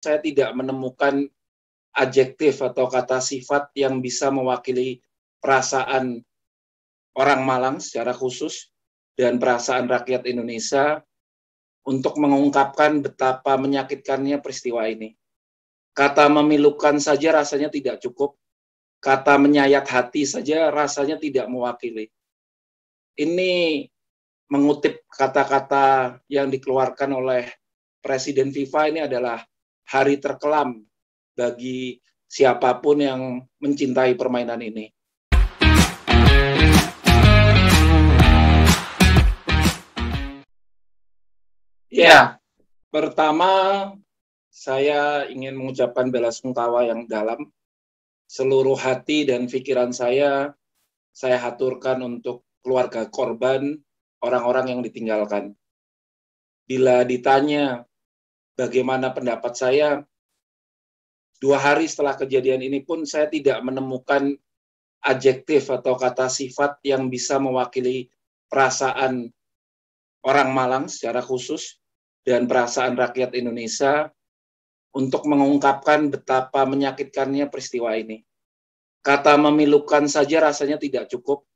saya tidak menemukan adjektif atau kata sifat yang bisa mewakili perasaan orang Malang secara khusus dan perasaan rakyat Indonesia untuk mengungkapkan betapa menyakitkannya peristiwa ini. Kata memilukan saja rasanya tidak cukup. Kata menyayat hati saja rasanya tidak mewakili. Ini mengutip kata-kata yang dikeluarkan oleh Presiden FIFA ini adalah hari terkelam bagi siapapun yang mencintai permainan ini. Ya, ya, pertama saya ingin mengucapkan bela sungkawa yang dalam. Seluruh hati dan pikiran saya, saya haturkan untuk keluarga korban, orang-orang yang ditinggalkan. Bila ditanya bagaimana pendapat saya dua hari setelah kejadian ini pun saya tidak menemukan adjektif atau kata sifat yang bisa mewakili perasaan orang Malang secara khusus dan perasaan rakyat Indonesia untuk mengungkapkan betapa menyakitkannya peristiwa ini. Kata memilukan saja rasanya tidak cukup.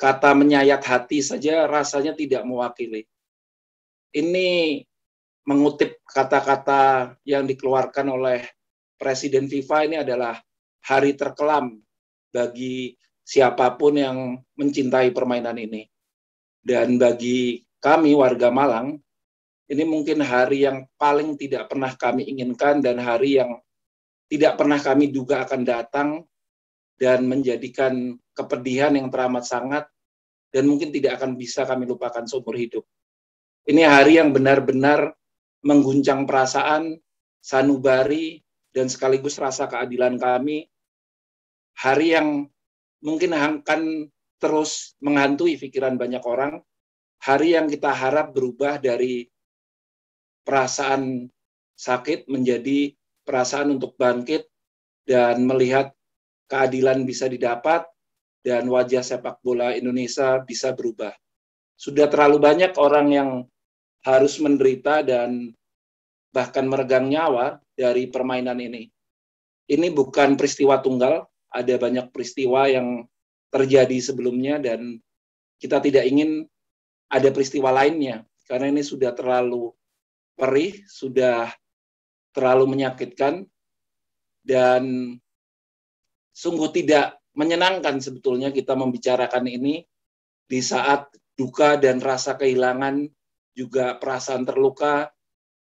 Kata menyayat hati saja rasanya tidak mewakili. Ini mengutip kata-kata yang dikeluarkan oleh Presiden FIFA ini adalah hari terkelam bagi siapapun yang mencintai permainan ini. Dan bagi kami warga Malang, ini mungkin hari yang paling tidak pernah kami inginkan dan hari yang tidak pernah kami duga akan datang dan menjadikan kepedihan yang teramat sangat dan mungkin tidak akan bisa kami lupakan seumur hidup. Ini hari yang benar-benar mengguncang perasaan, sanubari, dan sekaligus rasa keadilan kami. Hari yang mungkin akan terus menghantui pikiran banyak orang, hari yang kita harap berubah dari perasaan sakit menjadi perasaan untuk bangkit dan melihat keadilan bisa didapat dan wajah sepak bola Indonesia bisa berubah. Sudah terlalu banyak orang yang harus menderita dan bahkan meregang nyawa dari permainan ini. Ini bukan peristiwa tunggal, ada banyak peristiwa yang terjadi sebelumnya dan kita tidak ingin ada peristiwa lainnya karena ini sudah terlalu perih, sudah terlalu menyakitkan dan sungguh tidak menyenangkan sebetulnya kita membicarakan ini di saat duka dan rasa kehilangan juga perasaan terluka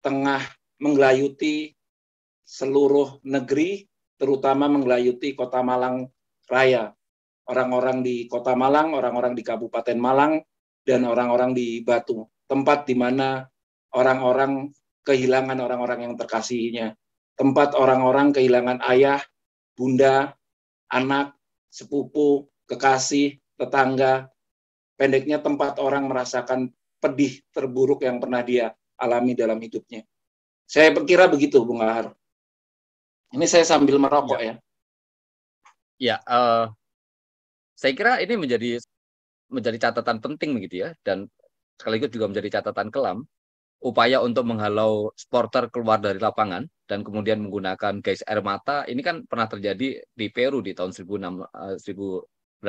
tengah menggelayuti seluruh negeri, terutama menggelayuti Kota Malang Raya. Orang-orang di Kota Malang, orang-orang di Kabupaten Malang, dan orang-orang di Batu. Tempat di mana orang-orang kehilangan orang-orang yang terkasihnya, Tempat orang-orang kehilangan ayah, bunda, anak, sepupu, kekasih, tetangga. Pendeknya tempat orang merasakan pedih terburuk yang pernah dia alami dalam hidupnya. Saya perkira begitu, Bung Ahar. Ini saya sambil merokok ya. Ya, ya uh, saya kira ini menjadi menjadi catatan penting begitu ya, dan sekaligus juga menjadi catatan kelam upaya untuk menghalau sporter keluar dari lapangan dan kemudian menggunakan gas air mata ini kan pernah terjadi di Peru di tahun 1960-an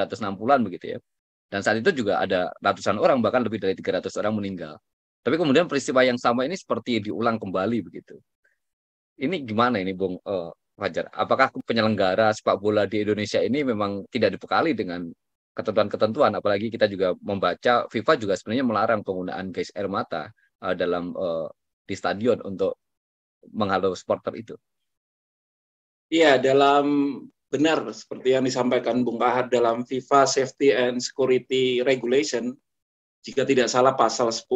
eh, begitu ya. Dan saat itu juga ada ratusan orang bahkan lebih dari 300 orang meninggal. Tapi kemudian peristiwa yang sama ini seperti diulang kembali begitu. Ini gimana ini Bung uh, Fajar? Apakah penyelenggara sepak bola di Indonesia ini memang tidak dibekali dengan ketentuan-ketentuan? Apalagi kita juga membaca FIFA juga sebenarnya melarang penggunaan gas air mata uh, dalam uh, di stadion untuk menghalau supporter itu. Iya, dalam benar seperti yang disampaikan Bung Kahar dalam FIFA Safety and Security Regulation jika tidak salah pasal 10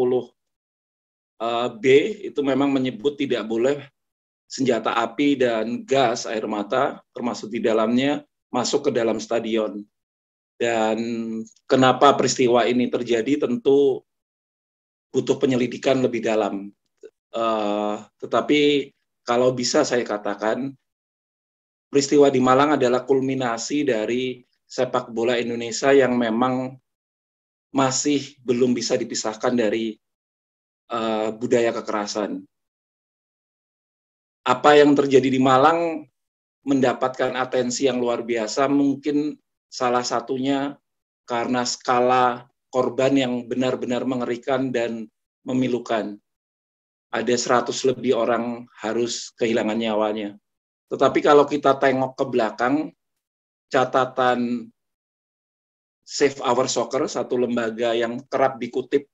Eh, B itu memang menyebut tidak boleh senjata api dan gas air mata termasuk di dalamnya masuk ke dalam stadion. Dan kenapa peristiwa ini terjadi tentu butuh penyelidikan lebih dalam. Uh, tetapi kalau bisa saya katakan peristiwa di Malang adalah kulminasi dari sepak bola Indonesia yang memang masih belum bisa dipisahkan dari uh, budaya kekerasan. Apa yang terjadi di Malang mendapatkan atensi yang luar biasa mungkin salah satunya karena skala korban yang benar-benar mengerikan dan memilukan. Ada 100 lebih orang harus kehilangan nyawanya. Tetapi kalau kita tengok ke belakang, catatan Save Our Soccer, satu lembaga yang kerap dikutip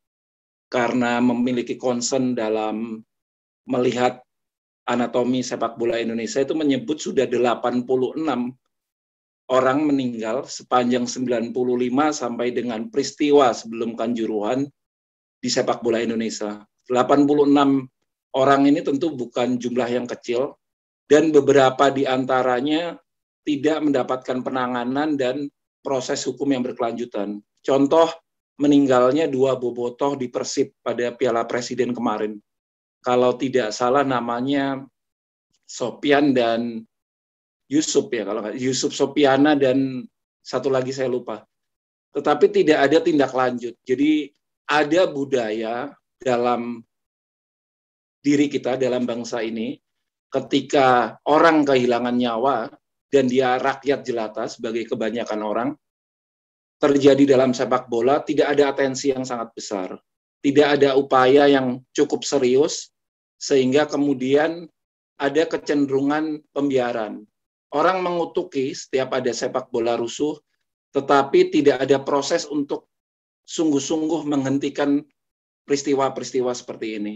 karena memiliki concern dalam melihat anatomi sepak bola Indonesia itu menyebut sudah 86 orang meninggal sepanjang 95 sampai dengan peristiwa sebelum kanjuruhan di sepak bola Indonesia. 86 orang ini tentu bukan jumlah yang kecil dan beberapa di antaranya tidak mendapatkan penanganan dan proses hukum yang berkelanjutan. Contoh meninggalnya dua bobotoh di Persib pada Piala Presiden kemarin. Kalau tidak salah namanya Sopian dan Yusuf ya kalau Yusuf Sopiana dan satu lagi saya lupa. Tetapi tidak ada tindak lanjut. Jadi ada budaya dalam diri kita dalam bangsa ini ketika orang kehilangan nyawa dan dia rakyat jelata sebagai kebanyakan orang terjadi dalam sepak bola tidak ada atensi yang sangat besar, tidak ada upaya yang cukup serius sehingga kemudian ada kecenderungan pembiaran. Orang mengutuki setiap ada sepak bola rusuh, tetapi tidak ada proses untuk sungguh-sungguh menghentikan peristiwa-peristiwa seperti ini.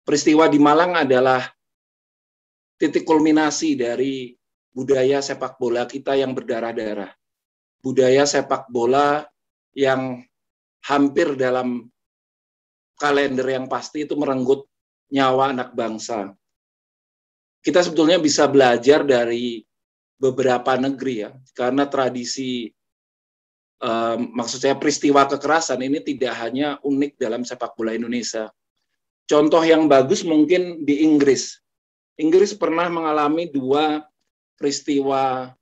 Peristiwa di Malang adalah titik kulminasi dari budaya sepak bola kita yang berdarah-darah budaya sepak bola yang hampir dalam kalender yang pasti itu merenggut nyawa anak bangsa. Kita sebetulnya bisa belajar dari beberapa negeri ya, karena tradisi eh, maksud saya peristiwa kekerasan ini tidak hanya unik dalam sepak bola Indonesia. Contoh yang bagus mungkin di Inggris. Inggris pernah mengalami dua peristiwa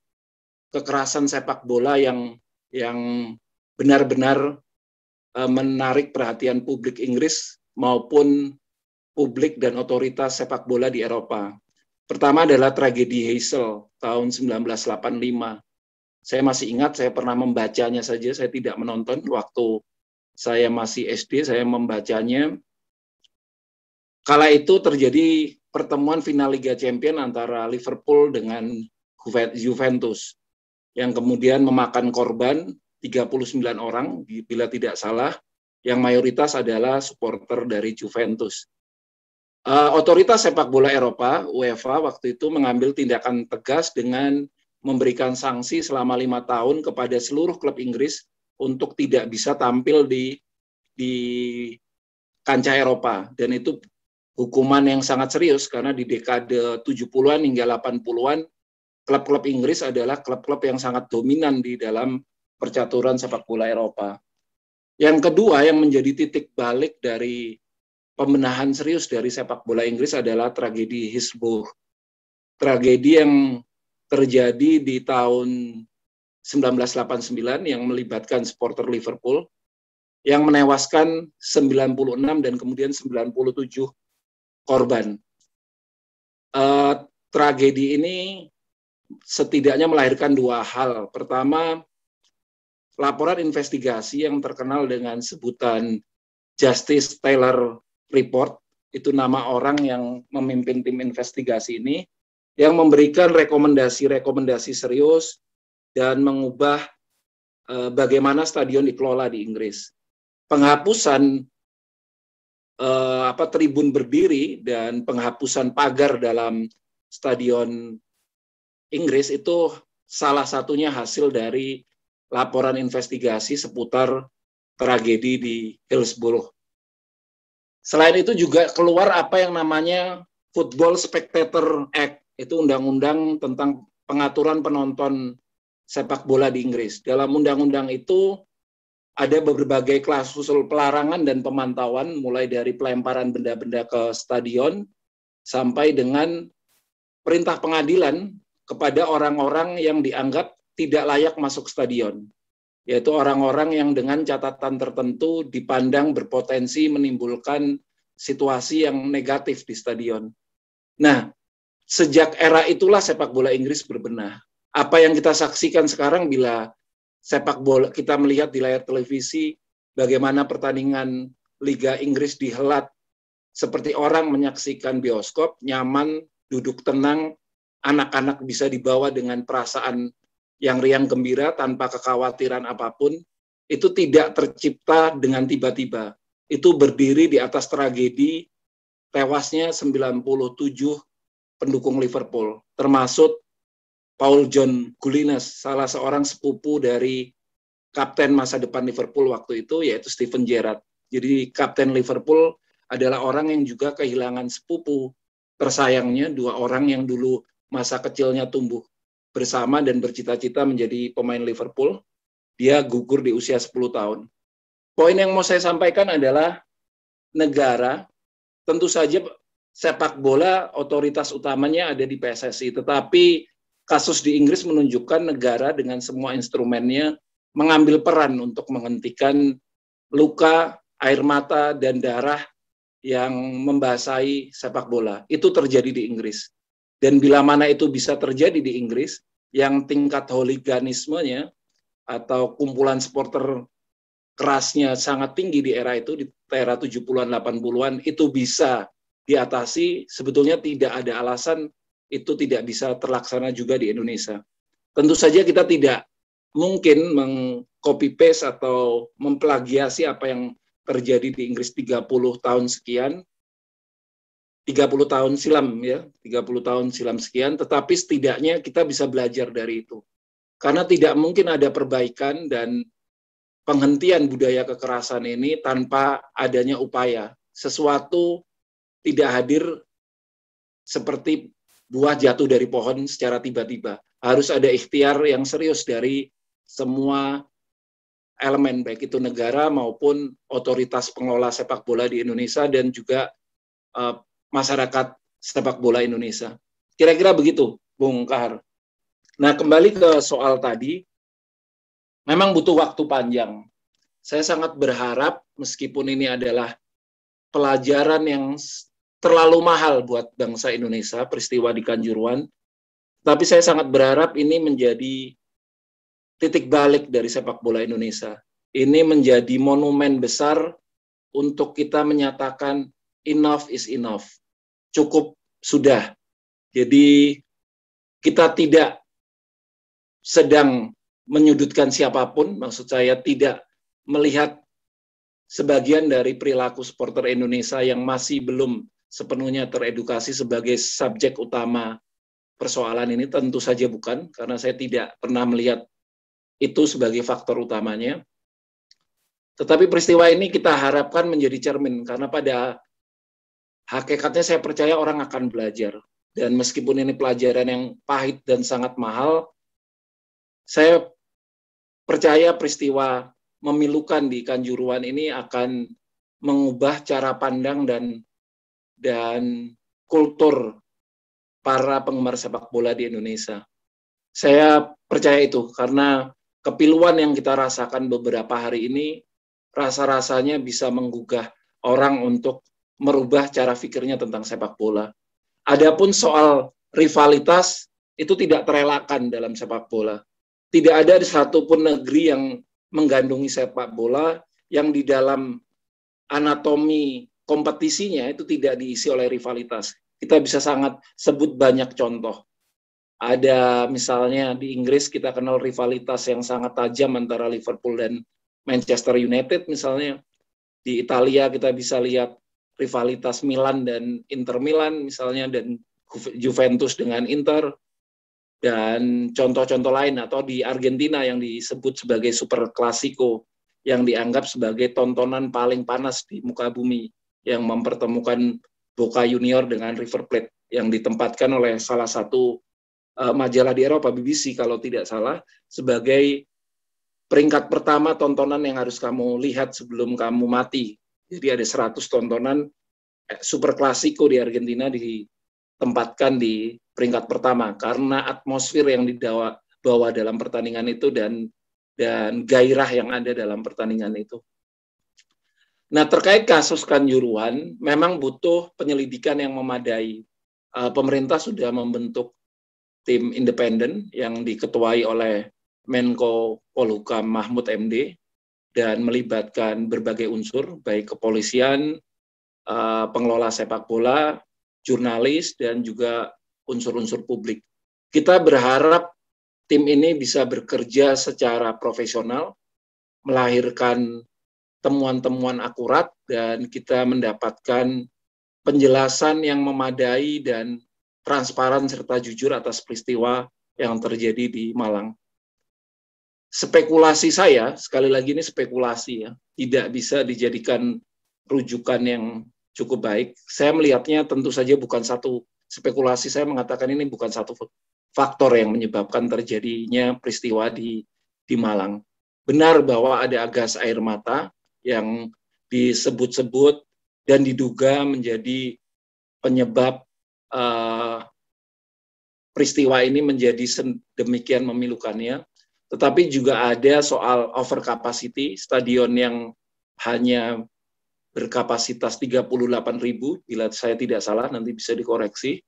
kekerasan sepak bola yang yang benar-benar eh, menarik perhatian publik Inggris maupun publik dan otoritas sepak bola di Eropa. Pertama adalah tragedi Hazel tahun 1985. Saya masih ingat, saya pernah membacanya saja, saya tidak menonton waktu saya masih SD, saya membacanya. Kala itu terjadi pertemuan final Liga Champion antara Liverpool dengan Juventus yang kemudian memakan korban 39 orang bila tidak salah yang mayoritas adalah supporter dari Juventus. Uh, otoritas sepak bola Eropa UEFA waktu itu mengambil tindakan tegas dengan memberikan sanksi selama lima tahun kepada seluruh klub Inggris untuk tidak bisa tampil di di kancah Eropa dan itu hukuman yang sangat serius karena di dekade 70-an hingga 80-an klub-klub Inggris adalah klub-klub yang sangat dominan di dalam percaturan sepak bola Eropa. Yang kedua yang menjadi titik balik dari pembenahan serius dari sepak bola Inggris adalah tragedi Hillsborough. Tragedi yang terjadi di tahun 1989 yang melibatkan supporter Liverpool yang menewaskan 96 dan kemudian 97 korban. Uh, tragedi ini setidaknya melahirkan dua hal. Pertama, laporan investigasi yang terkenal dengan sebutan Justice Taylor Report, itu nama orang yang memimpin tim investigasi ini, yang memberikan rekomendasi-rekomendasi serius dan mengubah eh, bagaimana stadion dikelola di Inggris. Penghapusan eh, apa tribun berdiri dan penghapusan pagar dalam stadion Inggris itu salah satunya hasil dari laporan investigasi seputar tragedi di Hillsborough. Selain itu juga keluar apa yang namanya Football Spectator Act, itu undang-undang tentang pengaturan penonton sepak bola di Inggris. Dalam undang-undang itu ada berbagai klasus pelarangan dan pemantauan mulai dari pelemparan benda-benda ke stadion sampai dengan perintah pengadilan kepada orang-orang yang dianggap tidak layak masuk stadion, yaitu orang-orang yang dengan catatan tertentu dipandang berpotensi menimbulkan situasi yang negatif di stadion. Nah, sejak era itulah sepak bola Inggris berbenah. Apa yang kita saksikan sekarang bila sepak bola kita melihat di layar televisi bagaimana pertandingan Liga Inggris dihelat seperti orang menyaksikan bioskop, nyaman, duduk tenang, anak-anak bisa dibawa dengan perasaan yang riang gembira tanpa kekhawatiran apapun, itu tidak tercipta dengan tiba-tiba. Itu berdiri di atas tragedi tewasnya 97 pendukung Liverpool, termasuk Paul John Gulinas, salah seorang sepupu dari kapten masa depan Liverpool waktu itu, yaitu Steven Gerrard. Jadi kapten Liverpool adalah orang yang juga kehilangan sepupu tersayangnya, dua orang yang dulu masa kecilnya tumbuh bersama dan bercita-cita menjadi pemain Liverpool. Dia gugur di usia 10 tahun. Poin yang mau saya sampaikan adalah negara, tentu saja sepak bola otoritas utamanya ada di PSSI, tetapi kasus di Inggris menunjukkan negara dengan semua instrumennya mengambil peran untuk menghentikan luka, air mata, dan darah yang membasahi sepak bola. Itu terjadi di Inggris. Dan bila mana itu bisa terjadi di Inggris, yang tingkat holiganismenya atau kumpulan supporter kerasnya sangat tinggi di era itu, di era 70-an, 80-an, itu bisa diatasi, sebetulnya tidak ada alasan itu tidak bisa terlaksana juga di Indonesia. Tentu saja kita tidak mungkin mengcopy paste atau memplagiasi apa yang terjadi di Inggris 30 tahun sekian 30 tahun silam ya, 30 tahun silam sekian, tetapi setidaknya kita bisa belajar dari itu. Karena tidak mungkin ada perbaikan dan penghentian budaya kekerasan ini tanpa adanya upaya. Sesuatu tidak hadir seperti buah jatuh dari pohon secara tiba-tiba. Harus ada ikhtiar yang serius dari semua elemen, baik itu negara maupun otoritas pengelola sepak bola di Indonesia dan juga eh, masyarakat sepak bola Indonesia. Kira-kira begitu, Bung Kahar. Nah, kembali ke soal tadi, memang butuh waktu panjang. Saya sangat berharap meskipun ini adalah pelajaran yang terlalu mahal buat bangsa Indonesia, peristiwa di Kanjuruan, tapi saya sangat berharap ini menjadi titik balik dari sepak bola Indonesia. Ini menjadi monumen besar untuk kita menyatakan enough is enough cukup sudah. Jadi kita tidak sedang menyudutkan siapapun, maksud saya tidak melihat sebagian dari perilaku supporter Indonesia yang masih belum sepenuhnya teredukasi sebagai subjek utama persoalan ini tentu saja bukan karena saya tidak pernah melihat itu sebagai faktor utamanya. Tetapi peristiwa ini kita harapkan menjadi cermin karena pada hakikatnya saya percaya orang akan belajar. Dan meskipun ini pelajaran yang pahit dan sangat mahal, saya percaya peristiwa memilukan di Kanjuruan ini akan mengubah cara pandang dan dan kultur para penggemar sepak bola di Indonesia. Saya percaya itu karena kepiluan yang kita rasakan beberapa hari ini rasa-rasanya bisa menggugah orang untuk merubah cara pikirnya tentang sepak bola. Adapun soal rivalitas itu tidak terelakkan dalam sepak bola. Tidak ada di satupun negeri yang menggandungi sepak bola yang di dalam anatomi kompetisinya itu tidak diisi oleh rivalitas. Kita bisa sangat sebut banyak contoh. Ada misalnya di Inggris kita kenal rivalitas yang sangat tajam antara Liverpool dan Manchester United misalnya. Di Italia kita bisa lihat rivalitas Milan dan Inter Milan misalnya dan Juventus dengan Inter dan contoh-contoh lain atau di Argentina yang disebut sebagai Super klasiko yang dianggap sebagai tontonan paling panas di muka bumi yang mempertemukan Boca Junior dengan River Plate yang ditempatkan oleh salah satu uh, majalah di Eropa BBC kalau tidak salah sebagai peringkat pertama tontonan yang harus kamu lihat sebelum kamu mati jadi ada 100 tontonan eh, Super Klasiko di Argentina ditempatkan di peringkat pertama karena atmosfer yang dibawa bawa dalam pertandingan itu dan dan gairah yang ada dalam pertandingan itu. Nah, terkait kasus kanjuruhan memang butuh penyelidikan yang memadai. Eh, pemerintah sudah membentuk tim independen yang diketuai oleh Menko Polhukam Mahmud MD dan melibatkan berbagai unsur, baik kepolisian, eh, pengelola sepak bola, jurnalis, dan juga unsur-unsur publik. Kita berharap tim ini bisa bekerja secara profesional, melahirkan temuan-temuan akurat, dan kita mendapatkan penjelasan yang memadai dan transparan serta jujur atas peristiwa yang terjadi di Malang spekulasi saya, sekali lagi ini spekulasi ya, tidak bisa dijadikan rujukan yang cukup baik. Saya melihatnya tentu saja bukan satu spekulasi, saya mengatakan ini bukan satu faktor yang menyebabkan terjadinya peristiwa di di Malang. Benar bahwa ada gas air mata yang disebut-sebut dan diduga menjadi penyebab uh, peristiwa ini menjadi demikian memilukannya. Tetapi juga ada soal over capacity, stadion yang hanya berkapasitas 38 ribu, bila saya tidak salah nanti bisa dikoreksi,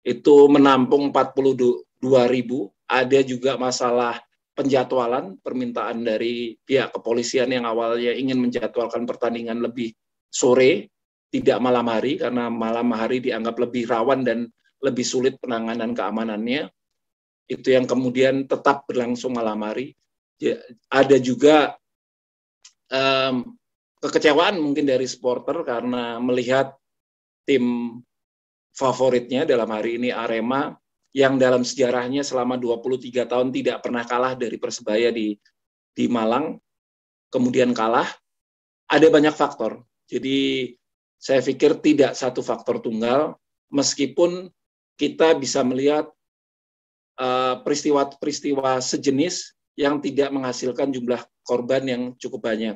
itu menampung 42 ribu. Ada juga masalah penjadwalan permintaan dari pihak kepolisian yang awalnya ingin menjadwalkan pertandingan lebih sore, tidak malam hari, karena malam hari dianggap lebih rawan dan lebih sulit penanganan keamanannya itu yang kemudian tetap berlangsung malam hari. Ya, ada juga um, kekecewaan mungkin dari supporter karena melihat tim favoritnya dalam hari ini Arema yang dalam sejarahnya selama 23 tahun tidak pernah kalah dari Persebaya di di Malang kemudian kalah ada banyak faktor. Jadi saya pikir tidak satu faktor tunggal meskipun kita bisa melihat Eh, peristiwa-peristiwa sejenis yang tidak menghasilkan jumlah korban yang cukup banyak.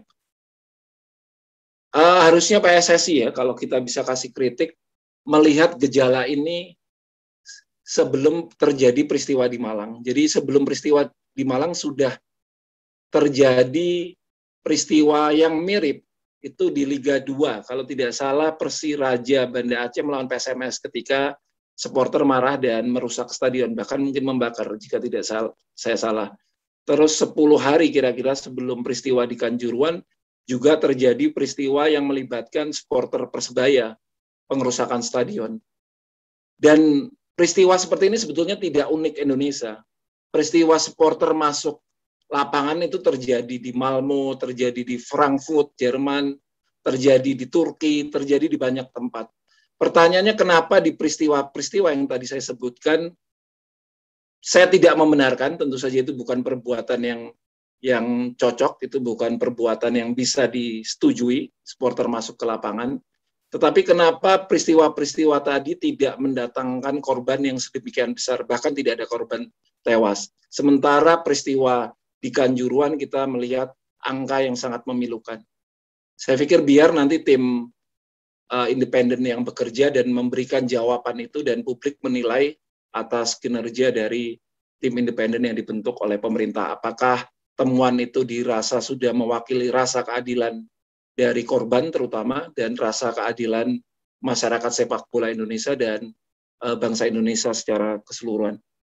Uh, harusnya PSSI ya kalau kita bisa kasih kritik melihat gejala ini sebelum terjadi peristiwa di Malang. Jadi sebelum peristiwa di Malang sudah terjadi peristiwa yang mirip itu di Liga 2 kalau tidak salah Persiraja Banda Aceh melawan PSMS ketika supporter marah dan merusak stadion, bahkan mungkin membakar jika tidak salah, saya salah. Terus 10 hari kira-kira sebelum peristiwa di Kanjuruan, juga terjadi peristiwa yang melibatkan supporter Persebaya, pengerusakan stadion. Dan peristiwa seperti ini sebetulnya tidak unik Indonesia. Peristiwa supporter masuk lapangan itu terjadi di Malmo, terjadi di Frankfurt, Jerman, terjadi di Turki, terjadi di banyak tempat. Pertanyaannya kenapa di peristiwa-peristiwa yang tadi saya sebutkan saya tidak membenarkan tentu saja itu bukan perbuatan yang yang cocok itu bukan perbuatan yang bisa disetujui supporter masuk ke lapangan tetapi kenapa peristiwa-peristiwa tadi tidak mendatangkan korban yang sedemikian besar bahkan tidak ada korban tewas sementara peristiwa di Kanjuruan kita melihat angka yang sangat memilukan saya pikir biar nanti tim uh, independen yang bekerja dan memberikan jawaban itu dan publik menilai atas kinerja dari tim independen yang dibentuk oleh pemerintah. Apakah temuan itu dirasa sudah mewakili rasa keadilan dari korban terutama dan rasa keadilan masyarakat sepak bola Indonesia dan uh, bangsa Indonesia secara keseluruhan.